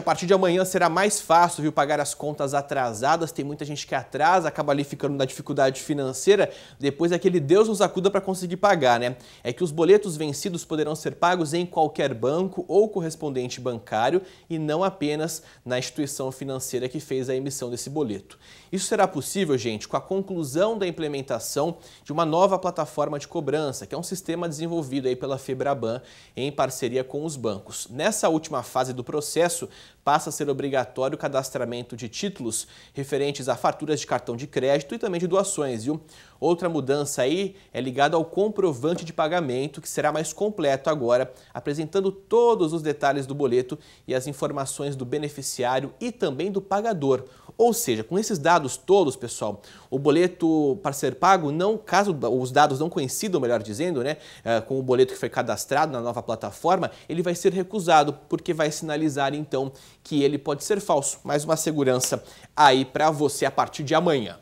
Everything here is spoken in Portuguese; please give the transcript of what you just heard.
A partir de amanhã será mais fácil, viu, pagar as contas atrasadas. Tem muita gente que atrasa, acaba ali ficando na dificuldade financeira. Depois aquele é Deus nos acuda para conseguir pagar, né? É que os boletos vencidos poderão ser pagos em qualquer banco ou correspondente bancário e não apenas na instituição financeira que fez a emissão desse boleto. Isso será possível, gente, com a conclusão da implementação de uma nova plataforma de cobrança, que é um sistema desenvolvido aí pela Febraban em parceria com os bancos. Nessa última fase do processo, passa a ser obrigatório o cadastramento de títulos referentes a faturas de cartão de crédito e também de doações, viu? Outra mudança aí é ligada ao comprovante de pagamento, que será mais completo agora, apresentando todos os detalhes do boleto e as informações do beneficiário e também do pagador. Ou seja, com esses dados todos, pessoal, o boleto para ser pago, não caso os dados não coincidam, melhor dizendo, né, eh, com o boleto que foi cadastrado na nova plataforma, ele vai ser recusado, porque vai sinalizar então que ele pode ser falso. Mais uma segurança aí para você a partir de amanhã.